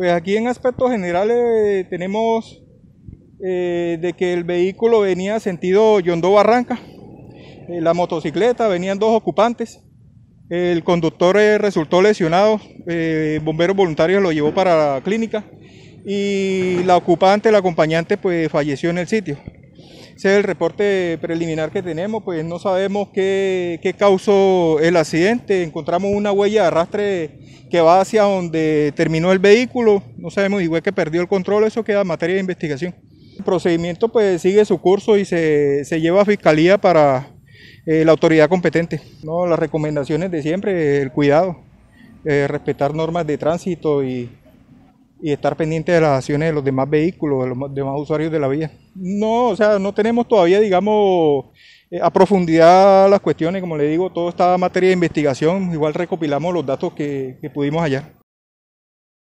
Pues aquí en aspectos generales eh, tenemos eh, de que el vehículo venía sentido Yondó Barranca, eh, la motocicleta, venían dos ocupantes, el conductor resultó lesionado, bomberos voluntarios lo llevó para la clínica y la ocupante, la acompañante, pues falleció en el sitio. Ese es el reporte preliminar que tenemos, pues no sabemos qué, causó el accidente. Encontramos una huella de arrastre que va hacia donde terminó el vehículo. No sabemos igual que perdió el control, eso queda materia de investigación. El procedimiento pues sigue su curso y se, lleva a fiscalía para eh, la autoridad competente. No, las recomendaciones de siempre, el cuidado, eh, respetar normas de tránsito y y estar pendiente de las acciones de los demás vehículos, de los demás usuarios de la vía. No, o sea, no tenemos todavía, digamos, eh, a profundidad las cuestiones, como le digo, toda esta materia de investigación, igual recopilamos los datos que, que pudimos hallar.